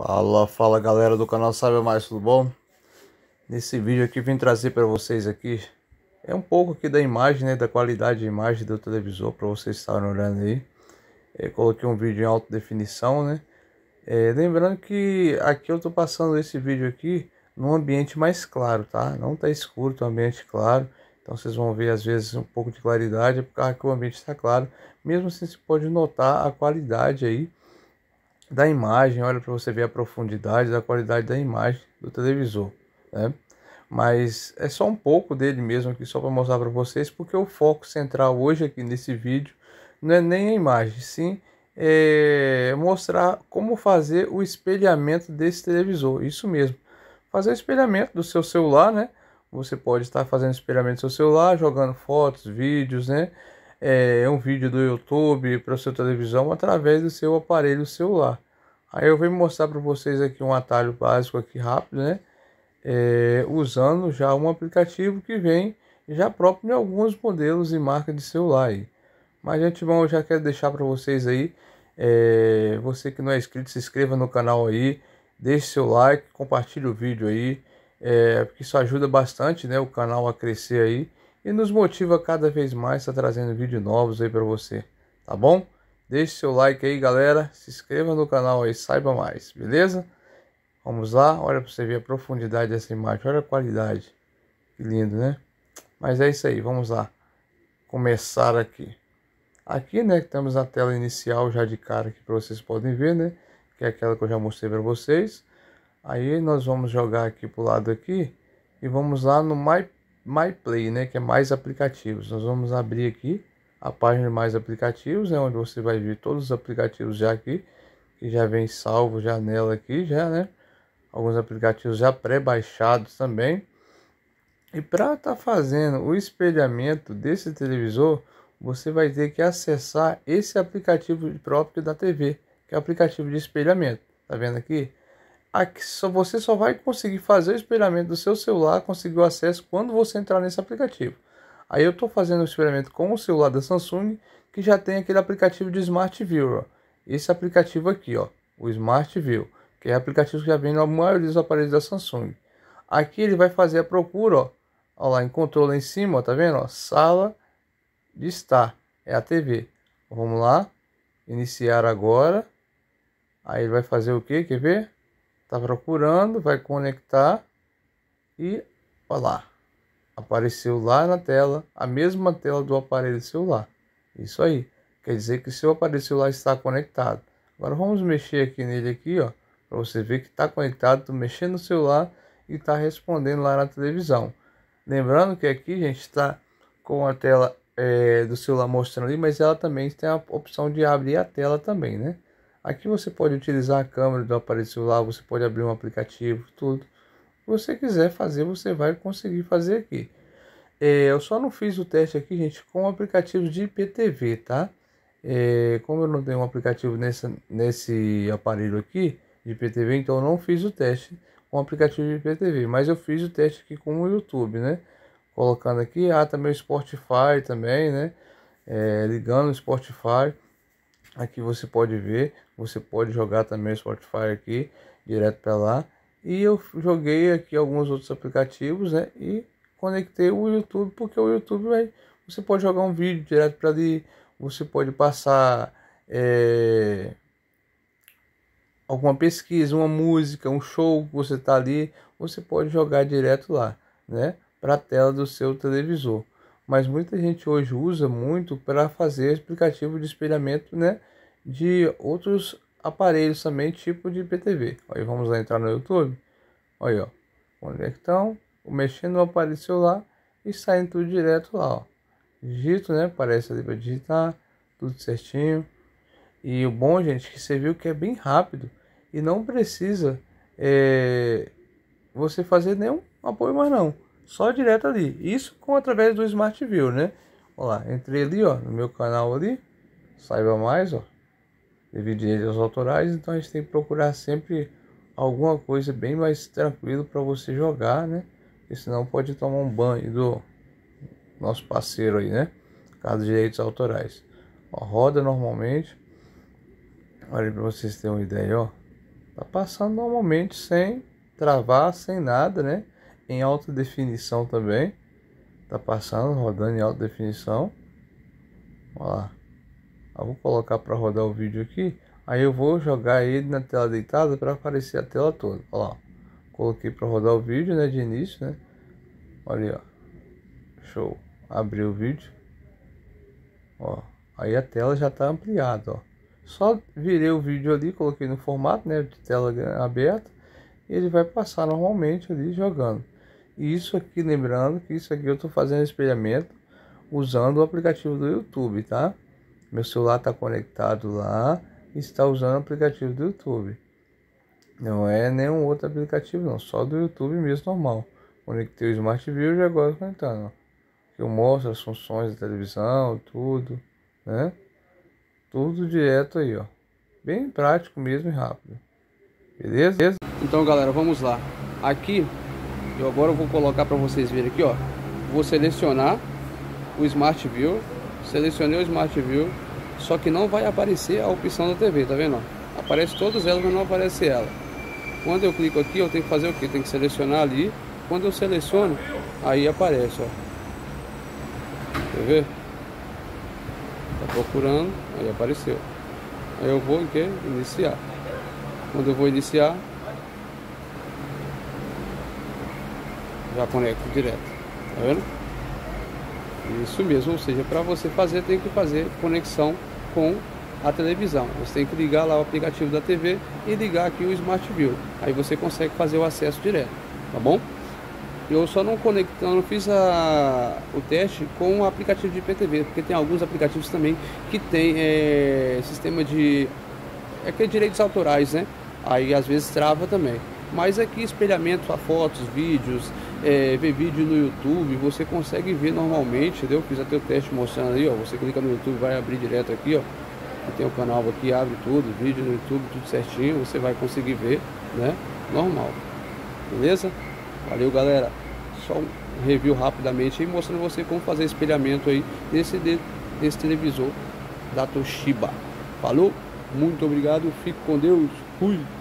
Fala, fala galera do canal Sabe Mais, tudo bom? Nesse vídeo aqui vim trazer para vocês aqui é um pouco aqui da imagem, né, da qualidade de imagem do televisor para vocês estarem olhando aí. É, coloquei um vídeo em alta definição, né? É, lembrando que aqui eu tô passando esse vídeo aqui num ambiente mais claro, tá? Não tá escuro, tá um ambiente claro. Então vocês vão ver às vezes um pouco de claridade, é porque o ambiente está claro. Mesmo assim, você pode notar a qualidade aí da imagem, olha para você ver a profundidade da qualidade da imagem do televisor, né? Mas é só um pouco dele mesmo aqui só para mostrar para vocês, porque o foco central hoje aqui nesse vídeo não é nem a imagem, sim é mostrar como fazer o espelhamento desse televisor, isso mesmo. Fazer o espelhamento do seu celular, né? Você pode estar fazendo espelhamento do seu celular, jogando fotos, vídeos, né? É, é, um vídeo do YouTube para sua televisão através do seu aparelho celular. Aí eu vim mostrar para vocês aqui um atalho básico aqui rápido, né? É, usando já um aplicativo que vem já próprio em alguns modelos e marcas de celular aí. Mas gente bom eu já quero deixar para vocês aí, é, você que não é inscrito, se inscreva no canal aí, deixe seu like, compartilhe o vídeo aí, é, porque isso ajuda bastante né, o canal a crescer aí e nos motiva cada vez mais a estar trazendo vídeos novos aí para você, tá bom? Deixe seu like aí, galera, se inscreva no canal aí, saiba mais, beleza? Vamos lá, olha para você ver a profundidade dessa imagem, olha a qualidade. Que lindo, né? Mas é isso aí, vamos lá. Começar aqui. Aqui, né, estamos temos a tela inicial já de cara que vocês podem ver, né? Que é aquela que eu já mostrei para vocês. Aí nós vamos jogar aqui pro lado aqui e vamos lá no My My Play, né, que é mais aplicativos. Nós vamos abrir aqui a página mais aplicativos, é né, onde você vai ver todos os aplicativos já aqui, que já vem salvo já nela aqui já, né? Alguns aplicativos já pré-baixados também. E para estar tá fazendo o espelhamento desse televisor, você vai ter que acessar esse aplicativo próprio da TV, que é o aplicativo de espelhamento. Tá vendo aqui? aqui só, você só vai conseguir fazer o experimento do seu celular, conseguir o acesso quando você entrar nesse aplicativo. Aí eu estou fazendo o experimento com o celular da Samsung, que já tem aquele aplicativo de Smart View. Ó. Esse aplicativo aqui, ó, o Smart View, que é o aplicativo que já vem na maioria dos aparelhos da Samsung. Aqui ele vai fazer a procura, ó, ó lá, encontrou lá em cima, ó, tá vendo? Ó, sala de estar, é a TV. Vamos lá, iniciar agora. Aí ele vai fazer o que? Quer ver? está procurando, vai conectar e olha lá, apareceu lá na tela, a mesma tela do aparelho celular. Isso aí, quer dizer que seu aparelho celular está conectado. Agora vamos mexer aqui nele aqui, ó, para você ver que está conectado, tô mexendo no celular e está respondendo lá na televisão. Lembrando que aqui, gente, está com a tela é, do celular mostrando ali, mas ela também tem a opção de abrir a tela também, né? Aqui você pode utilizar a câmera do aparelho celular, você pode abrir um aplicativo, tudo. Se você quiser fazer, você vai conseguir fazer aqui. É, eu só não fiz o teste aqui, gente, com o aplicativo de IPTV, tá? É, como eu não tenho um aplicativo nesse nesse aparelho aqui de IPTV, então eu não fiz o teste com o aplicativo de IPTV, mas eu fiz o teste aqui com o YouTube, né? Colocando aqui, ah, também o Spotify também, né? É, ligando o Spotify. Aqui você pode ver, você pode jogar também o Spotify aqui direto para lá. E eu joguei aqui alguns outros aplicativos, né? E conectei o YouTube, porque o YouTube vai, você pode jogar um vídeo direto para ali, você pode passar é, alguma pesquisa, uma música, um show que você tá ali, você pode jogar direto lá, né? Para a tela do seu televisor mas muita gente hoje usa muito para fazer aplicativo de espelhamento né, de outros aparelhos também, tipo de IPTV. Aí vamos lá entrar no YouTube. Aí, ó. Conectão, é mexendo no aparelho celular e saindo tudo direto lá, ó. Digito, né? Parece ali para digitar, tudo certinho. E o bom, gente, é que você viu que é bem rápido e não precisa é, você fazer nenhum apoio mais não. Só direto ali. Isso com através do Smart View, né? Olha lá, entrei ali, ó, no meu canal ali. Saiba mais, ó. Devido direitos autorais, então a gente tem que procurar sempre alguma coisa bem mais tranquilo para você jogar, né? Porque senão pode tomar um banho do nosso parceiro aí, né? Caso direitos autorais. Ó, roda normalmente. Olha para vocês terem uma ideia, ó. Tá passando normalmente sem travar, sem nada, né? em alta definição também. Tá passando, rodando em alta definição. Olha lá. Eu vou colocar para rodar o vídeo aqui. Aí eu vou jogar ele na tela deitada para aparecer a tela toda. Olha lá. Coloquei para rodar o vídeo, né, de início, né? Olha aí, ó. Show. Abriu o vídeo. Ó. Aí a tela já tá ampliada, ó. Só virei o vídeo ali, coloquei no formato, né, de tela aberta. E ele vai passar normalmente ali jogando isso aqui, lembrando que isso aqui eu estou fazendo espelhamento usando o aplicativo do YouTube, tá? Meu celular está conectado lá e está usando o aplicativo do YouTube. Não é nenhum outro aplicativo não, só do YouTube mesmo normal. Conectei o Smart View e agora conectando, Eu mostro as funções da televisão, tudo, né? Tudo direto aí, ó. Bem prático mesmo e rápido. Beleza? Então, galera, vamos lá. Aqui eu agora vou colocar para vocês verem aqui, ó. Vou selecionar o Smart View. Selecionei o Smart View, só que não vai aparecer a opção da TV, tá vendo? Ó? Aparece todas elas, mas não aparece ela. Quando eu clico aqui, eu tenho que fazer o que? Tem que selecionar ali. Quando eu seleciono, aí aparece, ó. ver? Tá procurando, aí apareceu. Aí eu vou em que? Iniciar. Quando eu vou iniciar, já conecto direto. Tá vendo? Isso mesmo, ou seja, para você fazer tem que fazer conexão com a televisão. Você tem que ligar lá o aplicativo da TV e ligar aqui o Smart View. Aí você consegue fazer o acesso direto, tá bom? Eu só não conectando, não fiz a, o teste com o aplicativo de IPTV, porque tem alguns aplicativos também que tem é, sistema de é que é direitos autorais, né? Aí às vezes trava também. Mas aqui espelhamento a fotos, vídeos, é, ver vídeo no YouTube, você consegue ver normalmente, entendeu? Fiz até o teste mostrando aí, ó. Você clica no YouTube, vai abrir direto aqui, ó. Tem o um canal aqui, abre tudo, vídeo no YouTube, tudo certinho, você vai conseguir ver, né? Normal. Beleza? Valeu, galera. Só um review rapidamente aí mostrando você como fazer espelhamento aí desse nesse televisor da Toshiba. Falou? Muito obrigado, fique com Deus, fui!